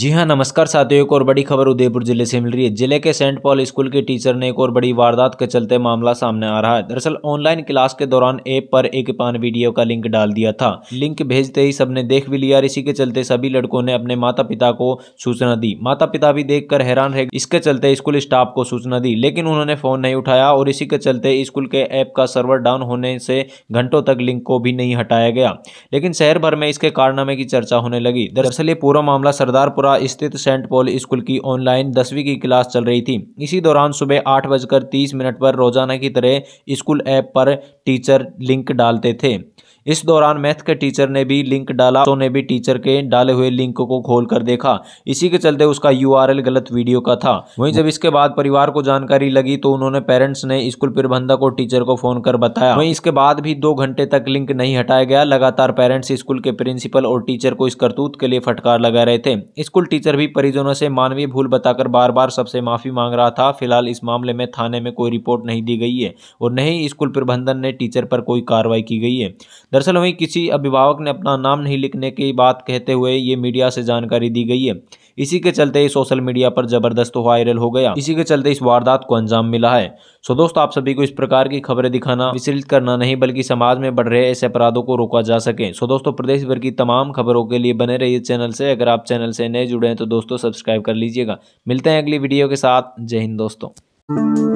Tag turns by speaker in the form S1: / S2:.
S1: जी हाँ नमस्कार साथियों एक और बड़ी खबर उदयपुर जिले से मिल रही है जिले के सेंट पॉल स्कूल के टीचर ने एक और बड़ी वारदात के चलते मामला सामने आ रहा है दरअसल ऑनलाइन क्लास के दौरान ऐप पर एक पान वीडियो का लिंक डाल दिया था लिंक भेजते ही सबने देख भी लिया इसी के चलते सभी लड़कों ने अपने माता पिता को सूचना दी माता पिता भी देख कर हैरान रहे इसके चलते स्कूल स्टाफ को सूचना दी लेकिन उन्होंने फोन नहीं उठाया और इसी के चलते स्कूल के ऐप का सर्वर डाउन होने से घंटों तक लिंक को भी नहीं हटाया गया लेकिन शहर भर में इसके कारनामे की चर्चा होने लगी दरअसल ये पूरा मामला सरदार सुल्तानपुरा स्थित सेंट पॉल स्कूल की ऑनलाइन दसवीं की क्लास चल रही थी इसी दौरान सुबह आठ बजकर तीस मिनट पर रोजाना की तरह स्कूल ऐप पर टीचर लिंक डालते थे इस दौरान मैथ के टीचर ने भी लिंक डाला तो ने भी टीचर के डाले हुए लिंक को खोल कर देखा इसी के चलते उसका यूआरएल गलत वीडियो का था वहीं जब इसके बाद परिवार को जानकारी लगी तो उन्होंने पेरेंट्स ने स्कूल प्रबंधक और टीचर को फोन कर बताया वहीं इसके बाद भी दो घंटे तक लिंक नहीं हटाया गया लगातार पेरेंट्स स्कूल के प्रिंसिपल और टीचर को इस करतूत के लिए फटकार लगा रहे थे स्कूल टीचर भी परिजनों से मानवीय भूल बताकर बार बार सबसे माफ़ी मांग रहा था फिलहाल इस मामले में थाने में कोई रिपोर्ट नहीं दी गई है और न ही स्कूल प्रबंधन ने टीचर पर कोई कार्रवाई की गई है दरअसल वहीं किसी अभिभावक ने अपना नाम नहीं लिखने की बात कहते हुए ये मीडिया से जानकारी दी गई है इसी के चलते ये सोशल मीडिया पर जबरदस्त वायरल हो गया इसी के चलते इस वारदात को अंजाम मिला है सो दोस्तों आप सभी को इस प्रकार की खबरें दिखाना विचलित करना नहीं बल्कि समाज में बढ़ रहे ऐसे अपराधों को रोका जा सके सो दोस्तों प्रदेश भर की तमाम खबरों के लिए बने रहिए चैनल से अगर आप चैनल से नए जुड़े हैं तो दोस्तों सब्सक्राइब कर लीजिएगा मिलते हैं अगली वीडियो के साथ जय हिंद दोस्तों